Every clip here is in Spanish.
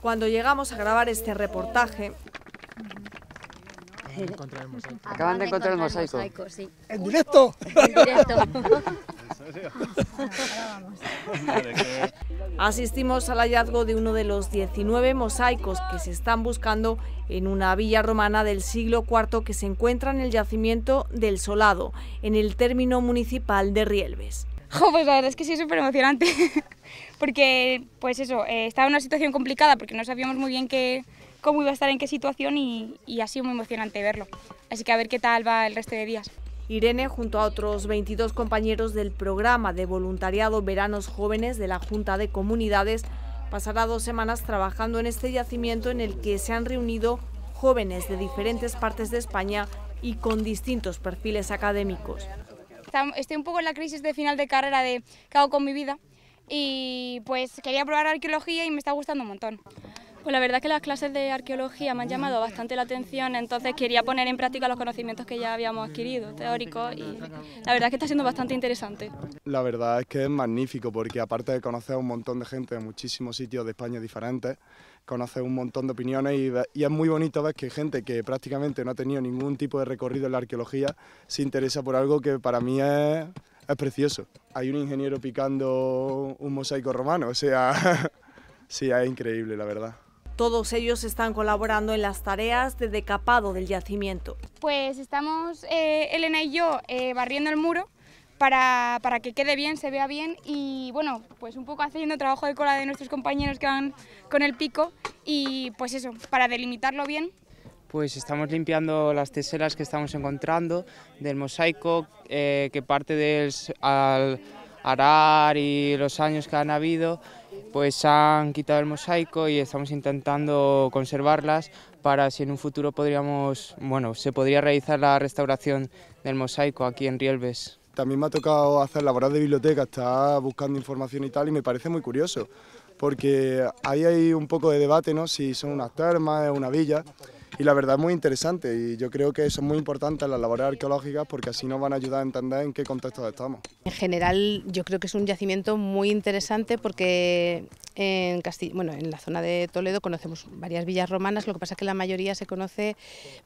Cuando llegamos a grabar este reportaje... Acaban de encontrar el mosaico. ¿En directo? En directo. Asistimos al hallazgo de uno de los 19 mosaicos que se están buscando en una villa romana del siglo IV que se encuentra en el yacimiento del Solado, en el término municipal de Rielves. Jo, pues la verdad es que sí, súper emocionante porque pues eso, eh, estaba en una situación complicada porque no sabíamos muy bien qué, cómo iba a estar en qué situación y, y ha sido muy emocionante verlo. Así que a ver qué tal va el resto de días. Irene, junto a otros 22 compañeros del programa de voluntariado Veranos Jóvenes de la Junta de Comunidades, pasará dos semanas trabajando en este yacimiento en el que se han reunido jóvenes de diferentes partes de España y con distintos perfiles académicos. Estoy un poco en la crisis de final de carrera de qué con mi vida, y pues quería probar arqueología y me está gustando un montón. Pues la verdad es que las clases de arqueología me han llamado bastante la atención, entonces quería poner en práctica los conocimientos que ya habíamos adquirido, teóricos, y la verdad es que está siendo bastante interesante. La verdad es que es magnífico, porque aparte de conocer a un montón de gente de muchísimos sitios de España diferentes, conocer un montón de opiniones y, y, es muy bonito ver que gente que prácticamente no ha tenido ningún tipo de recorrido en la arqueología se interesa por algo que para mí es es precioso. Hay un ingeniero picando un mosaico romano, o sea, sí, es increíble, la verdad. Todos ellos están colaborando en las tareas de decapado del yacimiento. Pues estamos eh, Elena y yo eh, barriendo el muro para, para, que quede bien, se vea bien y bueno, pues un poco haciendo trabajo de cola de nuestros compañeros que van con el pico y pues eso, para delimitarlo bien pues estamos limpiando las teselas que estamos encontrando del mosaico eh, que parte del al arar y los años que han habido, pues han quitado el mosaico y estamos intentando conservarlas para si en un futuro podríamos, bueno, se podría realizar la restauración del mosaico aquí en Rielves. También me ha tocado hacer laboral de biblioteca, está buscando información y tal, y me parece muy curioso, porque ahí hay un poco de debate, ¿no? Si son unas termas, una villa y la verdad es muy interesante y yo creo que eso es muy importante en las labores arqueológicas porque así nos van a ayudar a entender en qué contexto estamos. En general yo creo que es un yacimiento muy interesante porque en, bueno, en la zona de Toledo conocemos varias villas romanas, lo que pasa es que la mayoría se conoce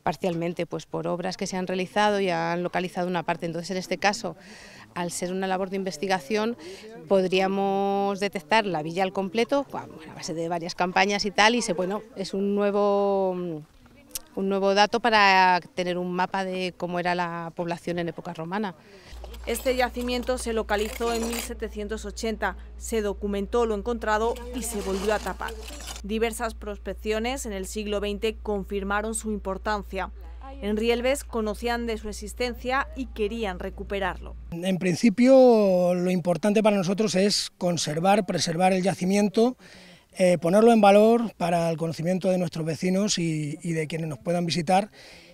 parcialmente pues por obras que se han realizado y han localizado una parte. Entonces en este caso, al ser una labor de investigación, podríamos detectar la villa al completo, bueno, a base de varias campañas y tal, y se, bueno, es un nuevo un nuevo dato para tener un mapa de cómo era la población en época romana. Este yacimiento se localizó en 1780, se documentó lo encontrado y se volvió a tapar. Diversas prospecciones en el siglo XX confirmaron su importancia. En Rielves conocían de su existencia y querían recuperarlo. En principio, lo importante para nosotros es conservar, preservar el yacimiento eh, ponerlo en valor para el conocimiento de nuestros vecinos y, y de quienes nos puedan visitar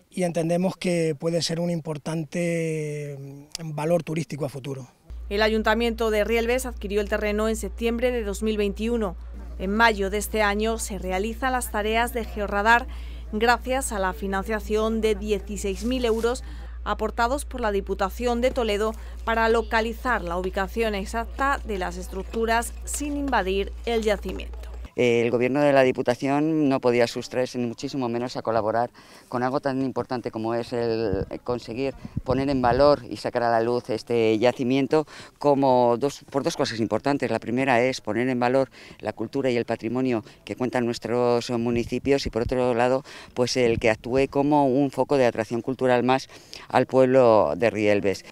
y entendemos que puede ser un importante mm, valor turístico a futuro. El Ayuntamiento de Rielves adquirió el terreno en septiembre de 2021. En mayo de este año se realizan las tareas de georradar gracias a la financiación de 16.000 euros aportados por la Diputación de Toledo para localizar la ubicación exacta de las estructuras sin invadir el yacimiento. Eh, el gobierno de la Diputación no podía sustraerse ni muchísimo menos a colaborar con algo tan importante como es el conseguir poner en valor y sacar a la luz este yacimiento como dos, por dos cosas importantes. La primera es poner en valor la cultura y el patrimonio que cuentan nuestros municipios y por otro lado pues el que actúe como un foco de atracción cultural más al pueblo de Rielbes.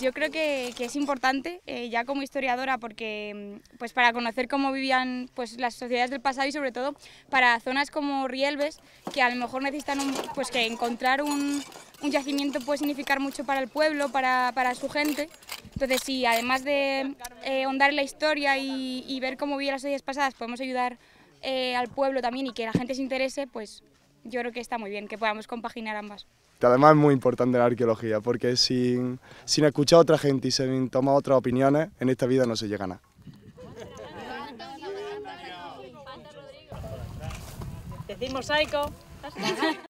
Yo creo que, es importante, eh, ya como historiadora, porque mm, pues para conocer cómo vivían pues, las sociedades del pasado y sobre todo para zonas como Rielves, que a lo mejor necesitan pues, que encontrar un, yacimiento puede significar mucho para el pueblo, para, su gente. Entonces, si además de eh, ahondar en la historia y, ver cómo vivían las sociedades pasadas, podemos ayudar eh, al pueblo también y que la gente se interese, pues yo creo que está muy bien que podamos compaginar ambas. Además es muy importante la arqueología, porque sin, sin escuchar a otra gente y sin tomar otras opiniones, en esta vida no se llega a nada. Decimos